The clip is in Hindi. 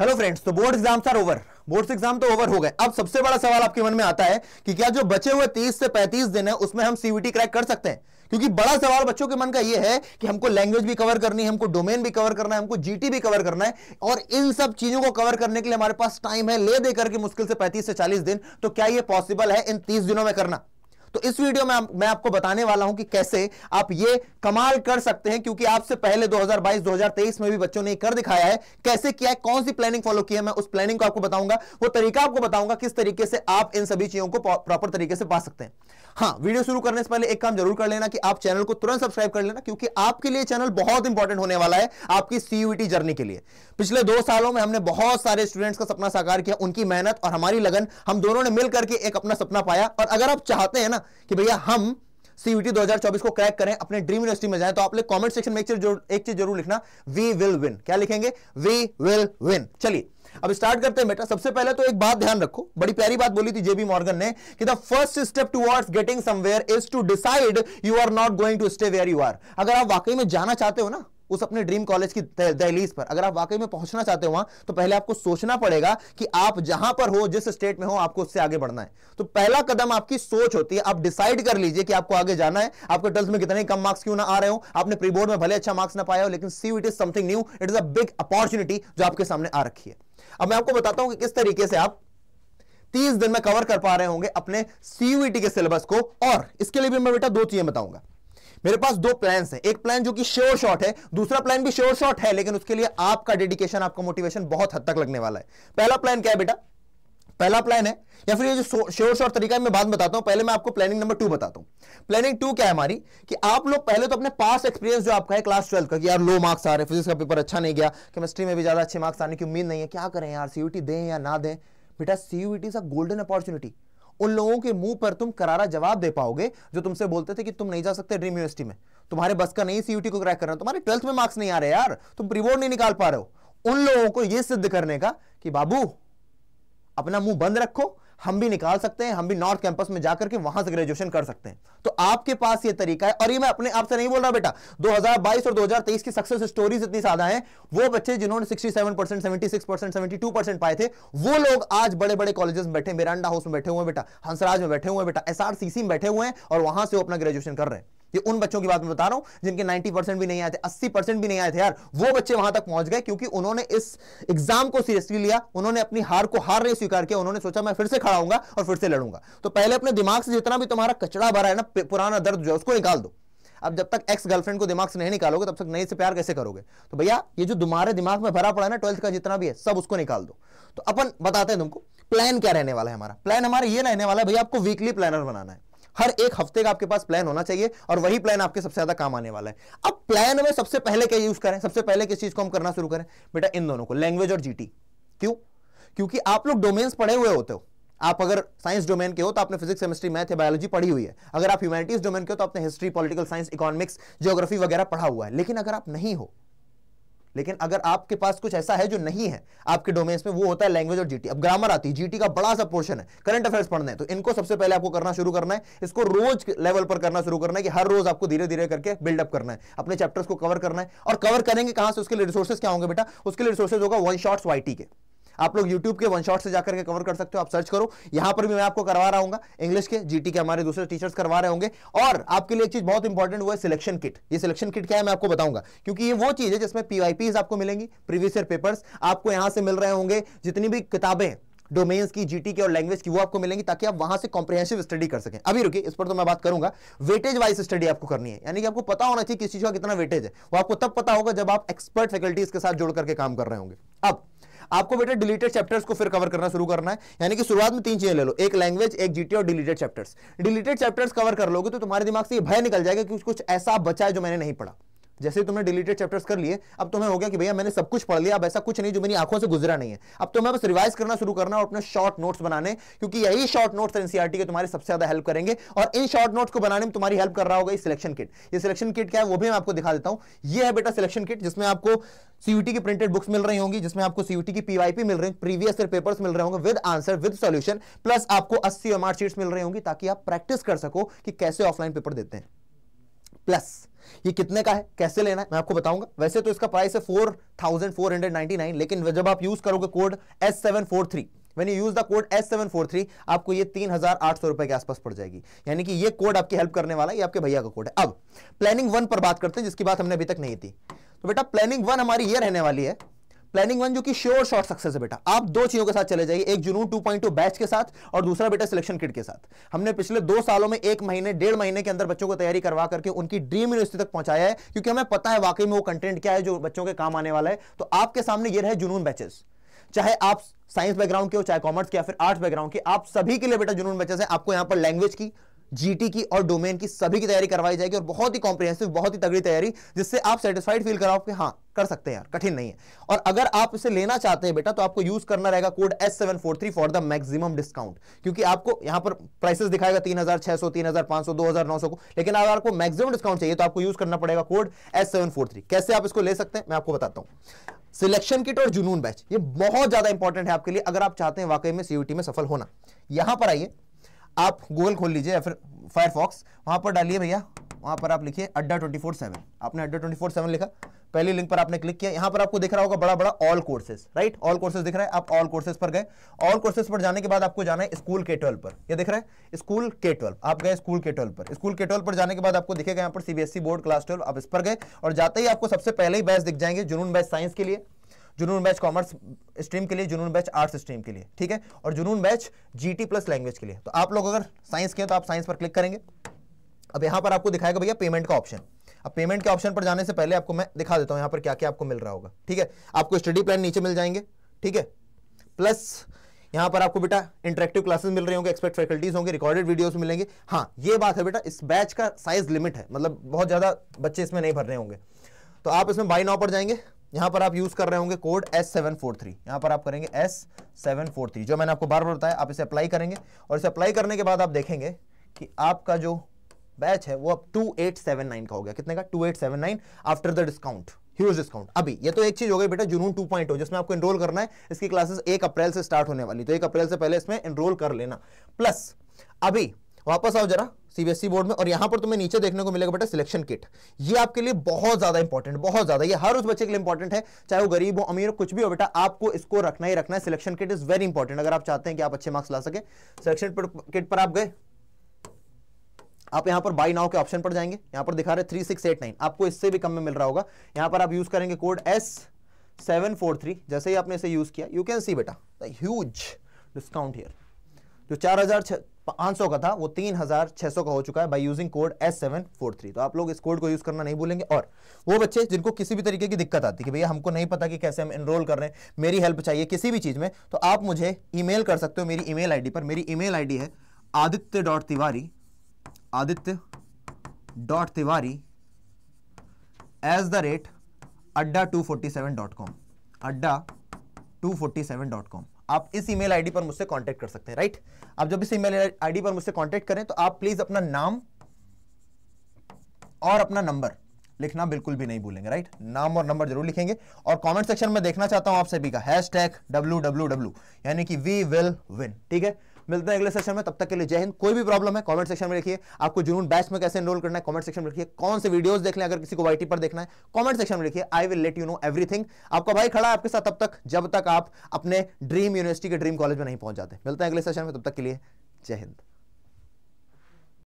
हेलो फ्रेंड्स तो board exams are over boards exam तो ओवर हो गए अब सबसे बड़ा सवाल आपके मन में आता है कि क्या जो बचे हुए 30 से 35 दिन है उसमें हम सीवीटी क्रैक कर सकते हैं क्योंकि बड़ा सवाल बच्चों के मन का यह है कि हमको लैंग्वेज भी कवर करनी है हमको डोमेन भी कवर करना है हमको जीटी भी कवर करना है और इन सब चीजों को कवर करने के लिए हमारे पास टाइम है ले देकर के मुश्किल से पैंतीस से चालीस दिन तो क्या यह पॉसिबल है इन तीस दिनों में करना तो इस वीडियो में मैं आपको बताने वाला हूं कि कैसे आप ये कमाल कर सकते हैं क्योंकि आपसे पहले 2022 2023 में भी बच्चों ने कर दिखाया है कैसे किया है कौन सी प्लानिंग फॉलो की है मैं उस प्लानिंग को आपको बताऊंगा वो तरीका आपको बताऊंगा किस तरीके से आप इन सभी चीजों को प्रॉपर तरीके से पा सकते हैं हाँ वीडियो शुरू करने से पहले एक काम जरूर कर लेना कि आप चैनल को तुरंत सब्सक्राइब कर लेना क्योंकि आपके लिए चैनल बहुत इंपॉर्टेंट होने वाला है आपकी सीयूटी जर्नी के लिए पिछले दो सालों में हमने बहुत सारे स्टूडेंट्स का सपना साकार किया उनकी मेहनत और हमारी लगन हम दोनों ने मिल करके एक अपना सपना पाया और अगर आप चाहते हैं ना कि भैया हम सीयूटी 2024 को क्रैक करें अपने ड्रीम यूनिवर्सिटी में जाएं तो आप लोग कमेंट सेक्शन में एक चीज एक चीज जरूर लिखना वी विल विन क्या लिखेंगे वी विल विन चलिए अब स्टार्ट करते हैं बेटा सबसे पहले तो एक बात ध्यान रखो बड़ी प्यारी बात बोली थी जेबी मॉर्गन ने कि the first step towards getting somewhere is to decide you are not going to stay where you are अगर आप वाकई में जाना चाहते हो ना उस अपने ड्रीम कॉलेज की दहलीज पर अगर आप वाकई में पहुंचना चाहते हो वहां तो पहले आपको सोचना पड़ेगा कि आप जहां पर हो जिस स्टेट में हो आपको उससे आगे बढ़ना है तो पहला कदम आपकी सोच होती है आप डिसाइड कर लीजिए कि आपको आगे जाना है आपके ट्वेल्थ में कितने कम मार्क्स क्यों ना आ रहे हो आपने प्री बोर्ड में भले अच्छा मार्क्स ना पाया हो लेकिन see it is something new it is a big opportunity जो आपके सामने आ रखी है अब मैं आपको बताता हूं कि किस तरीके से आप तीस दिन में कवर कर पा रहे होंगे अपने सीयूईटी e के सिलेबस को और इसके लिए भी मैं बेटा दो चीजें बताऊंगा मेरे पास दो प्लान हैं एक प्लान जो कि श्योर शॉट है दूसरा प्लान भी श्योर शॉट है लेकिन उसके लिए आपका डेडिकेशन आपका मोटिवेशन बहुत हद तक लगने वाला है पहला प्लान क्या है बेटा पहला प्लान है या फिर ये जो श्योर शॉर्ट तरीका है मैं बाद में बताता हूं पहले मैं आपको प्लानिंग नंबर टू बताता हूं प्लानिंग टू क्या है हमारी कि आप लोग पहले तो अपने पास एक्सपीरियंस जो आपका है क्लास ट्वेल्व का कि यार लो मार्क्स आ रहे फिजिक्स का पेपर अच्छा नहीं गया केमिस्ट्री में भी ज्यादा अच्छे मार्क्स आने की उम्मीद नहीं है क्या करें यार सीयूटी दें या ना दें बेटा CUET is a golden opportunity उन लोगों के मुंह पर तुम करारा जवाब दे पाओगे जो तुमसे बोलते थे कि तुम नहीं जा सकते ड्रीम यूनिवर्सिटी में तुम्हारे बस का नहीं सीयूटी को क्रैक करना तुम्हारे ट्वेल्थ में मार्क्स नहीं आ रहे यार तुम प्रीबोर्ड नहीं निकाल पा रहे हो उन लोगों को यह सिद्ध करने का कि बाबू अपना मुंह बंद रखो हम भी निकाल सकते हैं हम भी नॉर्थ कैंपस में जाकर के वहां से ग्रेजुएशन कर सकते हैं तो आपके पास ये तरीका है और ये मैं अपने आप से नहीं बोल रहा बेटा 2022 और 2023 की सक्सेस स्टोरीज इतनी ज्यादा है वो बच्चे जिन्होंने 67 परसेंट सेवेंटी परसेंट पाए थे वो लोग आज बड़े बड़े कॉलेजेस में बैठे मेरांडा हाउस में बैठे हुए बेटा हंसराज में बैठे हुए बेटा एस में बैठे हुए हैं और वहां से वो अपना ग्रेजुएशन कर रहे हैं ये उन बच्चों की बात मैं बता रहा हूं जिनके 90 परसेंट भी नहीं आए थे 80 परसेंट भी नहीं आए थे यार वो बच्चे वहां तक पहुंच गए क्योंकि उन्होंने इस एग्जाम को सीरियसली लिया उन्होंने अपनी हार को हार नहीं स्वीकार किया उन्होंने सोचा मैं फिर से खड़ा हूंगा और फिर से लड़ूंगा तो पहले अपने दिमाग से जितना भी तुम्हारा कचड़ा भरा है ना पुराना दर्द जो है उसको निकाल दो अब जब तक एक्स गर्लफ्रेंड को दिमाग से नहीं निकालोगे तब तक नए से प्यार कैसे करोगे तो भैया ये जो तुम्हारे दिमाग में भरा पड़ा है ना ट्वेल्थ का जितना भी है सब उसको निकाल दो तो अपन बताते हैं तुमको प्लान क्या रहने वाला है हमारा प्लान हमारा ये रहने वाला है भैया आपको वीकली प्लानर बनाना है हर एक हफ्ते का आपके पास प्लान होना चाहिए और वही प्लान आपके सबसे ज्यादा काम आने वाला है अब प्लान में सबसे पहले क्या यूज करें सबसे पहले किस चीज को हम करना शुरू करें बेटा इन दोनों को लैंग्वेज और जीटी क्यों क्योंकि आप लोग डोमेन्स पढ़े हुए होते हो आप अगर साइंस डोमेन के हो तो आपने फिजिक्स केमिस्ट्री मैथ बायोलॉजी पढ़ी हुई है अगर आप ह्यूमैनिटीज डोमेन के हो तो आपने history political science economics geography वगैरह पढ़ा हुआ है लेकिन अगर आप नहीं हो लेकिन अगर आपके पास कुछ ऐसा है जो नहीं है आपके डोमेन्स में वो होता है लैंग्वेज और जीटी अब ग्रामर आती है जीटी का बड़ा सा पोर्शन है करंट अफेयर्स पढ़ना है तो इनको सबसे पहले आपको करना शुरू करना है इसको रोज लेवल पर करना शुरू करना है कि हर रोज आपको धीरे धीरे करके बिल्डअप करना है अपने चैप्टर्स को कवर करना है और कवर करेंगे कहां से उसके लिए रिसोर्सेज क्या होंगे बेटा उसके लिए रिसोर्सेज होगा वन शॉर्ट्स वाई के आप लोग यूट्यूब के वन शॉट से जाकर के कवर कर सकते हो आप सर्च करो यहां पर भी मैं आपको करवा रहा हूँ इंग्लिश के जीटी के हमारे दूसरे टीचर्स करवा रहे होंगे और आपके लिए एक चीज बहुत इंपॉर्टेंट वो है सिलेक्शन किट ये सिलेक्शन किट क्या है मैं आपको बताऊंगा क्योंकि ये वो चीज है जिसमें पीवाईपीज आपको मिलेंगी प्रीवियस ईयर पेपर्स आपको यहां से मिल रहे होंगे जितनी भी किताबें डोमेन्स की जीटी के और लैंग्वेज की वो आपको मिलेंगी ताकि आप वहां से कॉम्प्रिहेंसिव स्टडी कर सकें अभी रुकिए इस पर तो मैं बात करूंगा वेटेज वाइज स्टडी आपको करनी है यानी कि आपको पता होना चाहिए किस चीज का कितना वेटेज है वो आपको तब पता होगा जब आप एक्सपर्ट फैकल्टीज के साथ जोड़ करके काम कर रहे होंगे अब आपको बेटा डिलीटेड चैप्टर्स को फिर कवर करना शुरू करना है यानी कि शुरुआत में तीन चीजें ले लो एक लैंग्वेज एक जीटी और deleted chapters deleted chapters cover कर लोगे तो तुम्हारे दिमाग से ये भय निकल जाएगा कि कुछ ऐसा बचा है जो मैंने नहीं पढ़ा जैसे तुमने डिलीटेड चैप्टर्स कर लिए अब तुम्हें हो गया कि भैया मैंने सब कुछ पढ़ लिया अब ऐसा कुछ नहीं जो मेरी आंखों से गुजरा नहीं है अब तुम्हें बस रिवाइज करना शुरू करना और अपने शॉर्ट नोट्स बनाने क्योंकि यही शॉर्ट नोट्स एनसीआरटी के तुम्हारे सबसे ज्यादा हेल्प करेंगे और इन शॉर्ट नोट्स को बनाने में तुम्हारी हेल्प कर रहा होगा सिलेक्शन किट ये सिलेक्शन किट क्या है वो भी मैं आपको दिखा देता हूं ये है बेटा सिलेक्शन किट जिसमें आपको सीयूटी की प्रिंटेड बुक्स मिल रही होंगी जिसमें आपको सीयूटी की पीवाईपी मिल रही प्रीवियस ईयर पेपर्स मिल रहे होंगे with answer with solution plus आपको 80 एमआर शीट्स मिल रही होंगी ताकि आप प्रैक्टिस कर सको कि कैसे ऑफलाइन पेपर देते हैं प्लस ये कितने का है कैसे लेना है मैं आपको बताऊंगा वैसे तो इसका प्राइस है four thousand four hundred ninety nine लेकिन जब आप यूज करोगे code S seven four three when you use the code S seven four three आपको ये तीन हजार आठ सौ रुपए के आसपास पड़ जाएगी यानी कि ये कोड आपकी हेल्प करने वाला ये आपके भैया का कोड है अब प्लानिंग वन पर बात करते हैं जिसकी बात हमने अभी तक नहीं थी तो बेटा प्लानिंग वन हमारी ये रहने वाली है प्लानिंग वन जो कि श्योर शॉर्ट सक्सेस है बेटा आप दो चीजों के साथ चले जाइए एक जुनून 2.2 बैच के साथ और दूसरा बेटा सिलेक्शन किट के साथ हमने पिछले दो सालों में एक महीने डेढ़ महीने के अंदर बच्चों को तैयारी करवा करके उनकी ड्रीम यूनिवर्सिटी तक पहुंचाया है क्योंकि हमें पता है वाकई में वो कंटेंट क्या है जो बच्चों के काम आने वाला है तो आपके सामने ये रहे जुनून बैचेस चाहे आप साइंस बैकग्राउंड के हो चाहे कॉमर्स के या फिर आर्ट्स बैकग्राउंड के आप सभी के लिए बेटा जुनून बैचेस है आपको यहाँ पर लैंग्वेज की जीटी की और डोमेन की सभी की तैयारी करवाई जाएगी और बहुत ही कॉम्प्रिहेंसिव बहुत ही तगड़ी तैयारी जिससे आप सेटिस्फाइड फील कराओ कि हाँ कर सकते हैं यार कठिन नहीं है और अगर आप इसे लेना चाहते हैं बेटा तो आपको यूज करना रहेगा code S seven four three for the maximum discount क्योंकि आपको यहां पर प्राइसेस दिखाएगा तीन हजार छह सौ तीन हजार पांच सौ दो हजार नौ सौ को लेकिन अगर आपको मैक्सिमम डिस्काउंट चाहिए तो आपको यूज करना पड़ेगा code S seven four three कैसे आप इसको ले सकते हैं मैं आपको बताता हूं सिलेक्शन किट और जुनून बैच ये बहुत ज्यादा इंपॉर्टेंट है आपके लिए अगर आप चाहते हैं वाकई में सीयूटी में सफल होना यहां पर आइए आप गूगल खोल लीजिए या फिर फायरफॉक्स वहाँ पर डालिए भैया वहाँ पर आप लिखिए अड्डा ट्वेंटी फोर सेवन आपने अड्डा ट्वेंटी फोर सेवन लिखा पहली लिंक पर आपने क्लिक किया यहाँ पर आपको दिख रहा होगा बड़ा बड़ा all courses right all courses दिख रहा है आप ऑल कोर्सेज पर गए ऑल कोर्सेज पर जाने के बाद आपको जाना है स्कूल के ट्वेल्व पर ये दिख रहा है स्कूल के ट्वेल्व आप गए स्कूल के ट्वेल्व पर स्कूल के ट्वेल्व पर जाने के बाद आपको दिखेगा यहाँ पर सीबीएसई बोर्ड क्लास ट्वेल्व आप इस पर गए और जाते ही आपको सबसे पहले ही बैच दिख जाएंगे जुनून बैच साइंस के लिए जुनून बैच कॉमर्स स्ट्रीम के लिए जुनून बैच आर्ट्स स्ट्रीम के लिए ठीक है और जुनून बैच टी प्लस लैंग्वेज के लिए तो आप लोग अगर साइंस के हैं तो आप साइंस पर क्लिक करेंगे अब यहाँ पर आपको दिखाएगा भैया पेमेंट का ऑप्शन अब पेमेंट के ऑप्शन पर जाने से पहले आपको मैं दिखा देता हूँ यहाँ पर क्या क्या आपको मिल रहा होगा ठीक है आपको स्टडी प्लान नीचे मिल जाएंगे ठीक है प्लस यहाँ पर आपको बेटा इंटरेक्टिव क्लासेस मिल रहे होंगे एक्सपर्ट फैकल्टीज होंगे रिकॉर्डेड वीडियोस मिलेंगे हाँ ये बात है बेटा इस बैच का साइज लिमिट है मतलब बहुत ज़्यादा बच्चे इसमें नहीं भर रहे होंगे तो आप इसमें बाई नाव पर जाएंगे यहां पर आप यूज कर रहे होंगे code S seven four three यहां पर आप करेंगे एस सेवन फोर थ्री जो मैंने आपको बार बार बताया आप इसे अप्लाई करेंगे और इसे अप्लाई करने के बाद आप देखेंगे कि आपका जो बैच है वो अब टू एट सेवन नाइन का हो गया कितने का two eight seven nine after the discount huge discount अभी ये तो एक चीज हो गई बेटा जुनून 2.0 जिसमें आपको एनरोल करना है इसकी क्लासेस एक अप्रैल से स्टार्ट होने वाली तो एक अप्रैल से पहले इसमें एनरोल कर लेना प्लस अभी वापस आओ जरा सीबीएसई बोर्ड e में और यहां पर तुम्हें नीचे देखने को मिलेगा बेटा सिलेक्शन किट ये आपके लिए बहुत ज्यादा इंपॉर्टेंट बहुत ज्यादा ये हर उस बच्चे के लिए इंपॉर्टेंट है चाहे वो गरीब हो अमीर हो कुछ भी हो बेटा आपको इसको रखना ही रखना है selection kit is very important अगर आप चाहते हैं कि आप अच्छे मार्क्स ला सके सिलेक्शन किट पर आप गए आप यहां पर बाई नाउ के ऑप्शन पर जाएंगे यहां पर दिखा रहे थ्री सिक्स एट नाइन आपको इससे भी कम में मिल रहा होगा यहां पर आप यूज करेंगे code S seven four three जैसे ही आपने इसे यूज किया यू कैन सी बेटा ह्यूज डिस्काउंट हियर जो चार हजार पाँच सौ का था वो तीन हजार छह सौ का हो चुका है by using code S seven four three तो आप लोग इस कोड को यूज करना नहीं भूलेंगे और वो बच्चे जिनको किसी भी तरीके की दिक्कत आती है कि भैया हमको नहीं पता कि कैसे हम इनरोल कर रहे हैं मेरी हेल्प चाहिए किसी भी चीज में तो आप मुझे ईमेल कर सकते हो मेरी ई मेल पर मेरी ई मेल है Aditya dot Tiwari Aditya dot Tiwari at the rate Adda two forty seven dot com Adda two forty seven dot com आप इस ईमेल आईडी पर मुझसे कांटेक्ट कर सकते हैं राइट आप जब इस ईमेल आईडी पर मुझसे कांटेक्ट करें तो आप प्लीज अपना नाम और अपना नंबर लिखना बिल्कुल भी नहीं भूलेंगे राइट नाम और नंबर जरूर लिखेंगे और कमेंट सेक्शन में देखना चाहता हूं आप सभी का hashtag W W W यानी कि वी विल विन ठीक है मिलते हैं अगले सेशन में तब तक के लिए जय हिंद कोई भी प्रॉब्लम है कमेंट सेक्शन में लिखिए आपको जुनून बैच में कैसे एनरोल करना है कमेंट सेक्शन में लिखिए कौन से वीडियोस देख लें अगर किसी को वाईटी पर देखना है कमेंट सेक्शन में लिखिए I will let you know everything आपका भाई खड़ा आपके साथ तब तक जब तक आप अपने ड्रीम यूनिवर्सिटी के ड्रीम कॉलेज में नहीं पहुंच जाते मिलते हैं अगले सेशन में तब तक के लिए जय हिंद